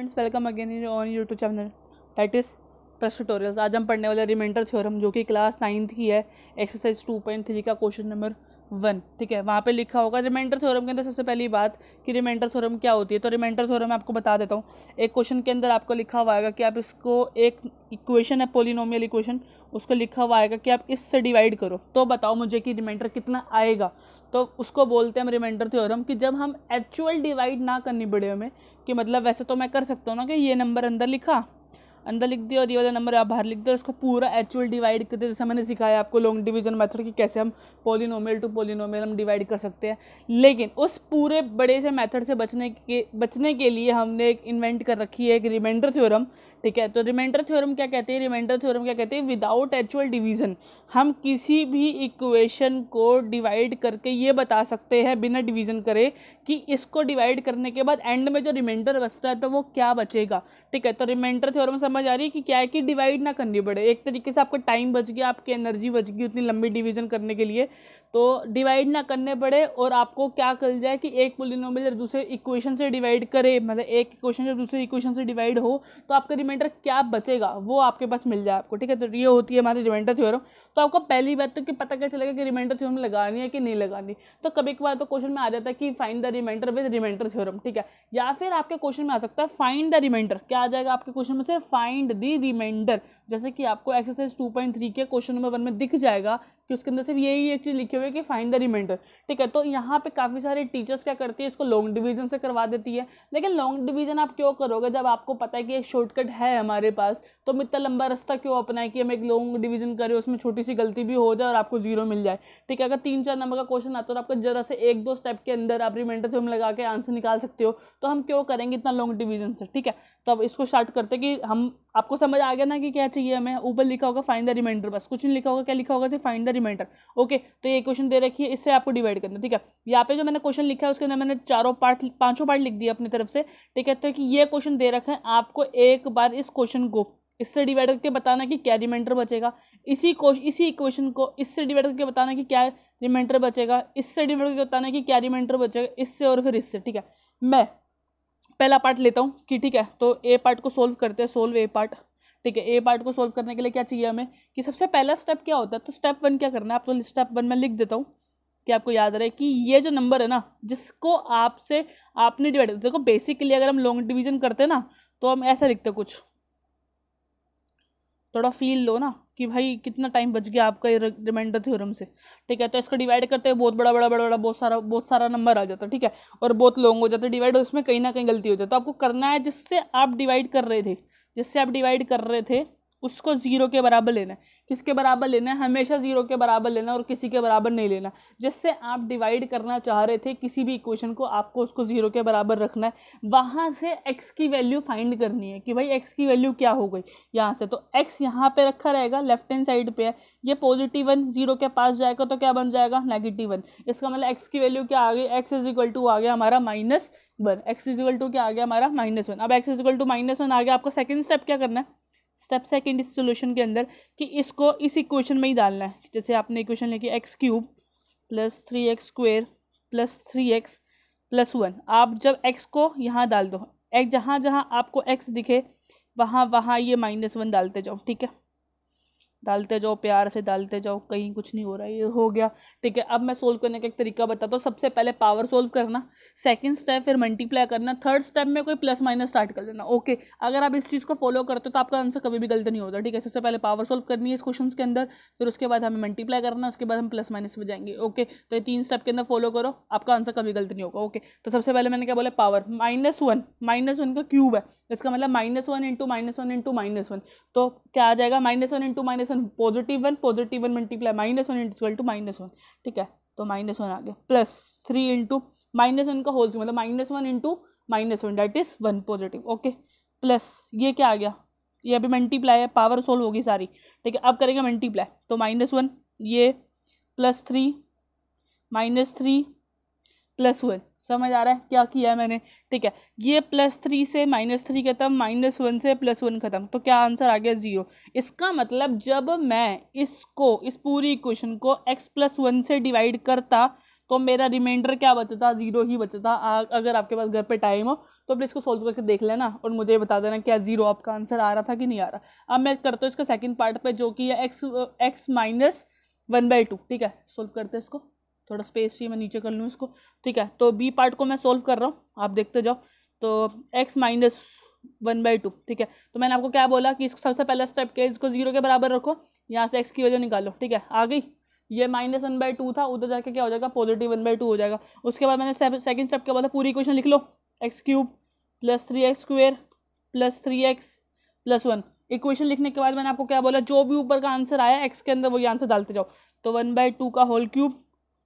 friends welcome again in on YouTube channel is plus tutorials आज हम पढ़ने वाले रिमाइंडर थ्योरम जो कि क्लास नाइन्थ की है एक्सरसाइज टू पॉइंट थ्री का क्वेश्चन नंबर वन ठीक है वहाँ पे लिखा होगा रिमाइंडर थ्योरम के अंदर सबसे पहली बात कि रिमाइंडर थ्योरम क्या होती है तो रिमाइंडर थ्योरम मैं आपको बता देता हूँ एक क्वेश्चन के अंदर आपको लिखा हुआ आएगा कि आप इसको एक इक्वेशन है पोलिनोमियल इक्वेशन उसको लिखा हुआ आएगा कि आप इससे डिवाइड करो तो बताओ मुझे कि रिमाइंडर कितना आएगा तो उसको बोलते हैं हम रिमाइंडर थ्योरम कि जब हम एक्चुअल डिवाइड ना करनी पड़े हमें कि मतलब वैसे तो मैं कर सकता हूँ ना कि ये नंबर अंदर लिखा अंदर लिख दिया और ये वाला नंबर आप बाहर लिख दिया और इसको पूरा एक्चुअल डिवाइड करते जैसे मैंने सिखाया आपको लॉन्ग डिवीजन मेथड कि कैसे हम पोलिनोमियल टू पोलिनोमियल हम डिवाइड कर सकते हैं लेकिन उस पूरे बड़े से मेथड से बचने के बचने के लिए हमने एक इन्वेंट कर रखी है एक रिमाइंडर थ्योरम ठीक है तो रिमाइंडर थ्योरम क्या कहते हैं रिमाइंडर थ्योरम क्या कहते हैं विदाउट एक्चुअल डिवीजन हम किसी भी इक्वेशन को डिवाइड करके ये बता सकते हैं बिना डिवीज़न करे कि इसको डिवाइड करने के बाद एंड में जो रिमाइंडर बचता है तो वो क्या बचेगा ठीक है तो रिमाइंडर थ्योरम समझ आ रही है कि क्या है कि डिवाइड ना करनी पड़े एक तरीके से आपका टाइम बच गया आपकी एनर्जी बच गई उतनी लंबी डिवीज़न करने के लिए तो डिवाइड ना करने पड़े और आपको क्या कर जाए कि एक में जब दूसरे इक्वेशन से डिवाइड करे मतलब एक इक्वेशन जब दूसरे इक्वेशन से डिवाइड हो तो आपका रिमाइंडर क्या बचेगा वो आपके पास मिल जाए आपको ठीक है तो ये होती है हमारी रिमाइंडर थ्योरम तो तो आपको पहली बात तो कि पता क्या चलेगा कि रिमाइंडर थ्योरम लगानी है कि नहीं लगानी तो कभी कभार तो क्वेश्चन में आ जाता है कि find the remainder with remainder theorem ठीक है या फिर आपके क्वेश्चन में आ सकता है फाइंड द रिमाइंडर क्या आ जाएगा आपके क्वेश्चन में से फाइंड द रिमाइंडर जैसे कि आपको एक्सरसाइज टू के क्वेश्चन नंबर वन में दिख जाएगा कि उसके अंदर सिर्फ यही एक चीज़ लिखी हुई है कि फाइंड द रिमाइंडर ठीक है तो यहाँ पे काफ़ी सारे टीचर्स क्या करती है इसको लॉन्ग डिवीजन से करवा देती है लेकिन लॉन्ग डिवीजन आप क्यों करोगे जब आपको पता है कि एक शॉर्टकट है हमारे पास तो हम इतना लंबा रास्ता क्यों है कि हम एक लॉन्ग डिवीजन करें उसमें छोटी सी गलती भी हो जाए और आपको जीरो मिल जाए ठीक है अगर तीन चार नंबर का क्वेश्चन आता है तो आपका जरा से एक दो स्टेप के अंदर आप रिमाइंडर हम लगा के आंसर निकाल सकते हो तो हम क्यों करेंगे इतना लॉन्ग डिवीजन से ठीक है तो अब इसको स्टार्ट करते कि हम आपको समझ आ गया ना कि क्या चाहिए हमें ऊपर लिखा होगा फाइंड द रिमाइंडर बस कुछ नहीं लिखा होगा क्या लिखा होगा सिर्फ फाइंड द रिमाइंडर ओके तो ये क्वेश्चन दे रखी है इससे आपको डिवाइड करना ठीक है यहाँ पे जो मैंने क्वेश्चन लिखा है उसके अंदर मैंने चारों पार्ट पांचों पार्ट लिख दिया अपनी तरफ से ठीक है तो कि ये क्वेश्चन दे रखा है आपको एक बार इस क्वेश्चन को इससे डिवाइड करके बताना कि क्या रिमाइंडर बचेगा इसी इसी इक्वेशन को इससे डिवाइड करके बताना कि क्या रिमाइंडर बचेगा इससे डिवाइड करके बताना कि क्या रिमाइंडर बचेगा इससे और फिर इससे ठीक है मैं पहला पार्ट लेता हूँ कि ठीक है तो ए पार्ट को सोल्व करते हैं सोल्व ए पार्ट ठीक है ए पार्ट को सोल्व करने के लिए क्या चाहिए हमें कि सबसे पहला स्टेप क्या होता है तो स्टेप वन क्या करना है आप तो स्टेप वन में लिख देता हूँ कि आपको याद रहे कि ये जो नंबर है ना जिसको आपसे आपने डिवाइड देखो बेसिकली अगर हम लॉन्ग डिवीजन करते हैं ना तो हम ऐसा लिखते कुछ थोड़ा फील लो ना कि भाई कितना टाइम बच गया आपका रिमाइंडर थ्योरम से ठीक है तो इसका डिवाइड करते हैं बहुत बड़ा बड़ा बड़ा बड़ा बहुत सारा बहुत सारा नंबर आ जाता है ठीक है और बहुत लॉन्ग हो जाता है डिवाइड उसमें कहीं ना कहीं गलती हो जाती है तो आपको करना है जिससे आप डिवाइड कर रहे थे जिससे आप डिवाइड कर रहे थे उसको ज़ीरो के बराबर लेना है किसके बराबर लेना है हमेशा ज़ीरो के बराबर लेना और किसी के बराबर नहीं लेना जिससे आप डिवाइड करना चाह रहे थे किसी भी इक्वेशन को आपको उसको ज़ीरो के बराबर रखना है वहाँ से एक्स की वैल्यू फाइंड करनी है कि भाई एक्स की वैल्यू क्या हो गई यहाँ से तो एक्स यहाँ पर रखा रहेगा लेफ्ट हैंड साइड पर है ये पॉजिटिव वन जीरो के पास जाएगा तो क्या बन जाएगा नेगेटिव वन इसका मतलब एक्स की वैल्यू क्या आ गई एक्स इज इक्वल टू आ गया हमारा minus one x is equal to क्या आ गया हमारा माइनस वन अब x is equal to minus one आ गया आपको सेकेंड स्टेप क्या करना है स्टेप सेकेंड इस सोल्यूशन के अंदर कि इसको इस इक्वेशन में ही डालना है जैसे आपने इक्वेशन लेके x cube plus three x square plus three x plus one आप जब एक्स को यहाँ डाल दो एक जहाँ जहाँ आपको एक्स दिखे वहाँ वहाँ ये माइनस वन डालते जाओ ठीक है डालते जाओ प्यार से डालते जाओ कहीं कुछ नहीं हो रहा ये हो गया ठीक है अब मैं सोल्व करने का एक तरीका बताता हूँ सबसे पहले पावर सोल्व करना सेकंड स्टेप फिर मल्टीप्लाई करना थर्ड स्टेप में कोई प्लस माइनस स्टार्ट कर देना ओके अगर आप इस चीज़ को फॉलो करते हो तो आपका आंसर कभी भी गलत नहीं होता ठीक है सबसे पहले पावर सोल्व करनी है इस क्वेश्चन के अंदर फिर उसके बाद हमें मल्टीप्लाई करना उसके बाद हम प्लस माइनस में जाएंगे ओके तो ये तीन स्टेप के अंदर फॉलो करो आपका आंसर कभी गलत नहीं होगा ओके तो सबसे पहले मैंने क्या बोला power minus one minus one का क्यूब है इसका मतलब minus one into minus one into minus one तो क्या आ जाएगा minus one into minus minus one positive one positive one multiply minus one into two minus one ठीक है तो माइनस वन आ गया plus three into minus one का होल मतलब minus one into minus one that is one positive okay plus ये क्या आ गया ये अभी मल्टीप्लाई है पावर सोल्व होगी सारी ठीक है अब करेंगे मल्टीप्लाई तो माइनस वन ये plus three minus three plus one समझ आ रहा है क्या किया मैंने ठीक है ये प्लस थ्री से माइनस थ्री खत्म माइनस वन से प्लस वन खत्म तो क्या आंसर आ गया ज़ीरो इसका मतलब जब मैं इसको इस पूरी इक्वेशन को एक्स प्लस वन से डिवाइड करता तो मेरा रिमाइंडर क्या बचता ज़ीरो ही बचता अगर आपके पास घर पे टाइम हो तो प्लीज़ इसको सोल्व करके देख लेना और मुझे बता देना क्या ज़ीरो आपका आंसर आ रहा था कि नहीं आ रहा अब मैं करता हूँ इसका सेकेंड पार्ट पर जो कि x x minus one by two ठीक है सोल्व करते हैं इसको थोड़ा स्पेस चाहिए मैं नीचे कर लूँ इसको ठीक है तो बी पार्ट को मैं सोल्व कर रहा हूँ आप देखते जाओ तो x minus one by two ठीक है तो मैंने आपको क्या बोला कि इसको सबसे पहला स्टेप क्या है इसको जीरो के बराबर रखो यहाँ से एक्स की वजह निकालो ठीक है आ गई ये माइनस वन बाई टू था उधर जाके क्या हो जाएगा पॉजिटिव वन बाई टू हो जाएगा उसके बाद मैंने सेकंड स्टेप क्या बोला पूरी क्वेश्चन लिख लो x cube plus three x square plus three x plus one equation लिखने के बाद मैंने आपको क्या बोला जो भी ऊपर का आंसर आया एक्स के अंदर वही आंसर डालते जाओ तो वन बाई टू का whole cube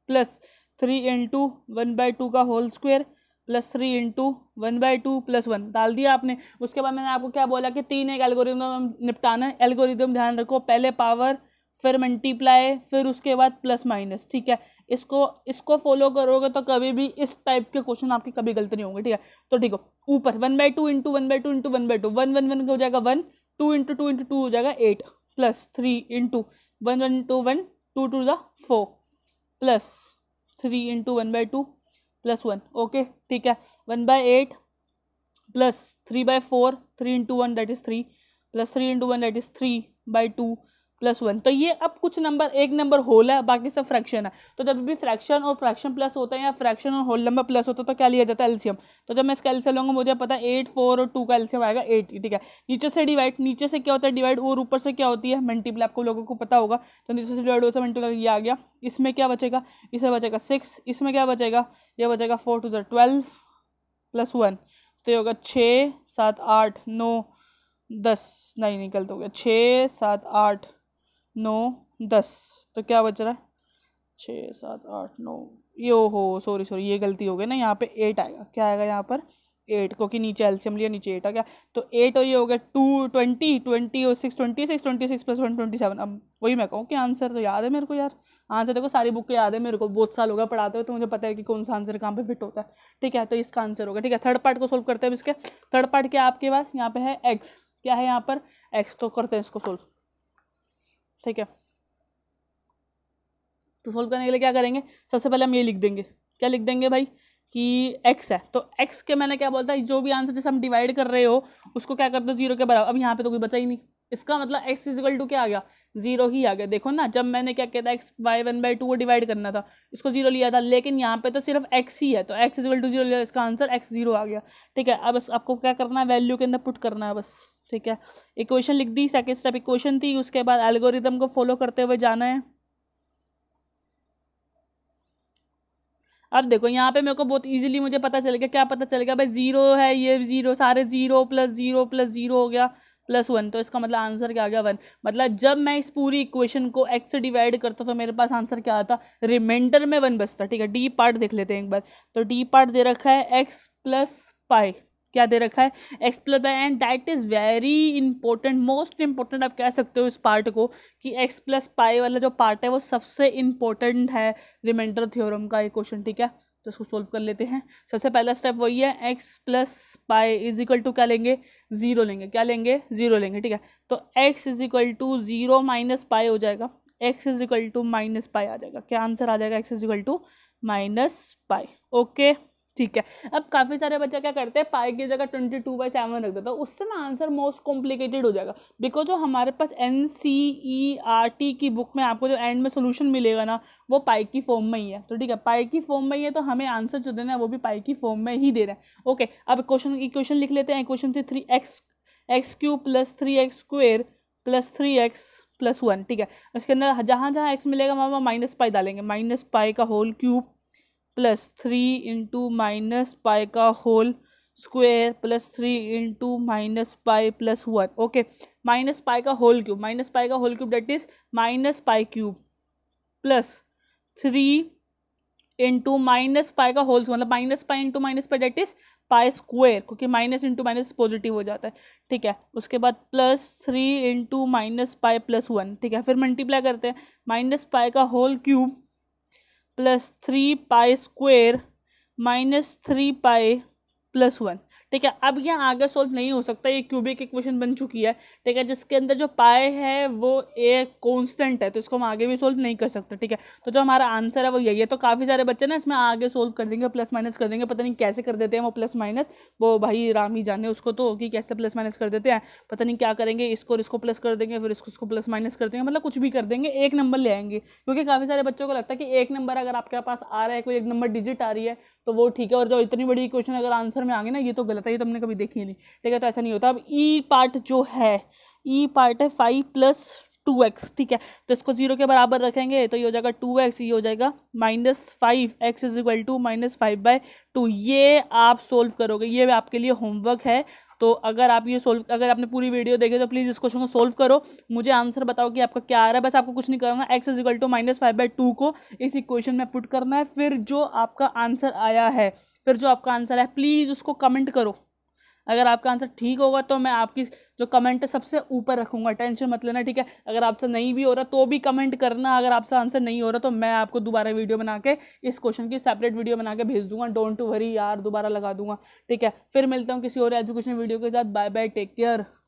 plus three into one by two का whole square plus three into one by two plus one डाल दिया आपने उसके बाद मैंने आपको क्या बोला कि तीन एक एल्गोरिदम निपटाना है एल्गोरिदम ध्यान रखो पहले पावर फिर मल्टीप्लाई फिर उसके बाद प्लस माइनस ठीक है इसको इसको फॉलो करोगे तो कभी भी इस टाइप के क्वेश्चन आपके कभी गलत नहीं होंगे ठीक है तो ठीक हो ऊपर one by two into one by two into one by two one one one हो जाएगा one two into two into two हो जाएगा eight plus three into one one two one two two जो four plus three into one by two plus one okay ठीक है one by eight plus three by four three into one that is three plus three into one that is three by two plus one तो ये अब कुछ number एक number whole है बाकी सब फ्रैक्शन है तो जब भी फ्रैक्शन और फ्रैक्शन प्लस होता है या फ्रैक्शन और होल नंबर प्लस होता है तो क्या लिया जाता है एल्सियम तो जब मैं इसका एल्सियम लूँगा मुझे पता है एट फोर और टू का एल्सियम आएगा एट ठीक है नीचे से डिवाइड नीचे से क्या होता है डिवाइड और ऊपर से क्या होती है मल्टीपल आपको लोगों को पता होगा तो नीचे से डिवाइड से मल्टीपल ये आ गया इसमें क्या बचेगा इसमें बचेगा सिक्स इसमें क्या बचेगा यह बचेगा फोर टू ज़र ट्वेल्व प्लस वन तो ये होगा छः सात आठ नौ दस नहीं निकल तो गया छः सात आठ नौ दस तो क्या बच रहा है छः सात आठ नौ यो हो सॉरी सॉरी ये गलती हो गई ना यहाँ पे एट आएगा क्या आएगा यहाँ पर एट क्योंकि नीचे एल्सियम लिया नीचे एट आ गया तो एट और ये हो गया टू ट्वेंटी ट्वेंटी और six twenty six twenty six plus one twenty seven अब वही मैं कहूँ कि आंसर तो याद है मेरे को यार आंसर देखो सारी बुक के याद है मेरे को बहुत साल होगा पढ़ाते हुए तो मुझे पता है कि कौन सा आंसर कहाँ पर फिट होता है ठीक है तो इसका आंसर होगा ठीक है थर्ड पार्ट को सोल्व करते हैं इसके थर्ड पार्ट क्या आपके पास यहाँ पे है एक्स क्या है यहाँ पर एक्स तो करते हैं इसको सोल्व ठीक है तो सॉल्व करने के लिए क्या करेंगे सबसे पहले हम ये लिख देंगे क्या लिख देंगे भाई कि x है तो x के मैंने क्या बोलता है जो भी आंसर जैसे हम डिवाइड कर रहे हो उसको क्या करते हो जीरो के बराबर अब यहाँ पे तो कोई बचा ही नहीं इसका मतलब x इजिकल टू क्या आ गया जीरो ही आ गया देखो ना जब मैंने क्या किया था x by one by two को डिवाइड करना था इसको जीरो लिया था लेकिन यहाँ पे तो सिर्फ x ही है तो x इजिकल टू जीरो लिया इसका आंसर x जीरो आ गया ठीक है अब बस आपको क्या करना है वैल्यू के अंदर पुट करना है बस ठीक है इक्वेशन लिख दी सेकेंड स्टेप इक्वेशन थी उसके बाद एल्गोरिदम को फॉलो करते हुए जाना है अब देखो यहाँ पे मेरे को बहुत इजीली मुझे पता चल गया क्या पता चल गया भाई जीरो है ये जीरो सारे zero plus zero plus zero हो गया प्लस वन तो इसका मतलब आंसर क्या आ गया वन मतलब जब मैं इस पूरी इक्वेशन को एक्स से डिवाइड करता तो मेरे पास आंसर क्या आता रिमाइंडर में वन बचता ठीक है डी पार्ट देख लेते हैं एक बार तो डी पार्ट दे रखा है एक्स प्लस पाई क्या दे रखा है explore by and that is very important most important आप कह सकते हो इस पार्ट को कि एक्स प्लस पाई वाला जो पार्ट है वो सबसे इंपॉर्टेंट है रिमाइंडर थ्योरम का ये क्वेश्चन ठीक है तो इसको सोल्व कर लेते हैं सबसे पहला स्टेप वही है x plus pi is equal to क्या लेंगे ज़ीरो लेंगे क्या लेंगे ज़ीरो लेंगे ठीक है तो x is equal to zero minus pi हो जाएगा x is equal to minus pi आ जाएगा क्या आंसर आ जाएगा x is equal to minus pi okay ठीक है अब काफ़ी सारे बच्चे क्या करते हैं पाई की जगह ट्वेंटी टू बाई सेवन रख देता है उससे ना आंसर मोस्ट कॉम्प्लिकेटेड हो जाएगा बिकॉज जो हमारे पास N C E R T की बुक में आपको जो एंड में सोल्यूशन मिलेगा ना वो पाई की फॉर्म में ही है तो ठीक है पाई की फॉर्म में ही है तो हमें आंसर जो देना है वो भी पाई की फॉर्म में ही देना है ओके अब क्वेश्चन इक्वेशन लिख लेते हैं क्वेश्चन थी three x x cube plus three x square plus three x plus one ठीक है उसके अंदर जहाँ जहाँ एक्स मिलेगा वहाँ वहाँ माइनस पाई डालेंगे माइनस पाई का whole cube plus three into minus pi का whole square plus three into minus pi plus one okay minus pi का होल क्यूब माइनस पाई का whole cube that is minus pi cube plus three into minus pi का whole मतलब minus pi into minus pi that is pi square क्योंकि minus into minus positive हो जाता है ठीक है उसके बाद plus three into minus pi plus one ठीक है फिर मल्टीप्लाई करते हैं माइनस पाई का whole cube plus 3 pi square minus 3 pi plus 1 ठीक है अब यह आगे सोल्व नहीं हो सकता ये क्यूबिक इक्वेशन बन चुकी है ठीक है जिसके अंदर जो पाए है वो एक कॉन्स्टेंट है तो इसको हम आगे भी सोल्व नहीं कर सकते ठीक है तो जो हमारा आंसर है वो यही है तो काफ़ी सारे बच्चे ना इसमें आगे सोल्व कर देंगे प्लस माइनस कर देंगे पता नहीं कैसे कर देते हैं वो प्लस माइनस वो भाई राम ही जाने उसको तो कि कैसे प्लस माइनस कर देते हैं पता नहीं क्या करेंगे इसको इसको प्लस कर देंगे फिर इसको इसको प्लस माइनस कर देंगे मतलब कुछ भी कर देंगे एक नंबर ले आएंगे क्योंकि काफ़ी सारे बच्चों को लगता है कि एक नंबर अगर आपके पास आ रहा है कोई एक नंबर डिजिट आ रही है तो वो ठीक है और जो इतनी बड़ी क्वेश्चन अगर आंसर में आगे ना ये तो गलत करता है ये तो हमने कभी देखी नहीं ठीक है तो ऐसा नहीं होता अब ई e पार्ट जो है ई e पार्ट है फाइव प्लस टू एक्स ठीक है तो इसको जीरो के बराबर रखेंगे तो ये हो जाएगा टू एक्स ये हो जाएगा minus five x is equal to minus five by two ये आप सोल्व करोगे ये आपके लिए होमवर्क है तो अगर आप ये सोल्व अगर आपने पूरी वीडियो देखी तो प्लीज़ इस क्वेश्चन को सोल्व करो मुझे आंसर बताओ कि आपका क्या आ रहा है बस आपको कुछ नहीं करना x is equal to minus five by two को इस इक्वेशन में पुट करना है फिर जो आपका आंसर आया है फिर जो आपका आंसर है प्लीज़ उसको कमेंट करो अगर आपका आंसर ठीक होगा तो मैं आपकी जो कमेंट है सबसे ऊपर रखूँगा टेंशन मत लेना ठीक है अगर आपसे नहीं भी हो रहा तो भी कमेंट करना अगर आपसे आंसर नहीं हो रहा तो मैं आपको दोबारा वीडियो बना के इस क्वेश्चन की सेपरेट वीडियो बना के भेज दूंगा डोंट वरी यार दोबारा लगा दूंगा ठीक है फिर मिलता हूँ किसी और एजुकेशन वीडियो के साथ बाय बाय टेक केयर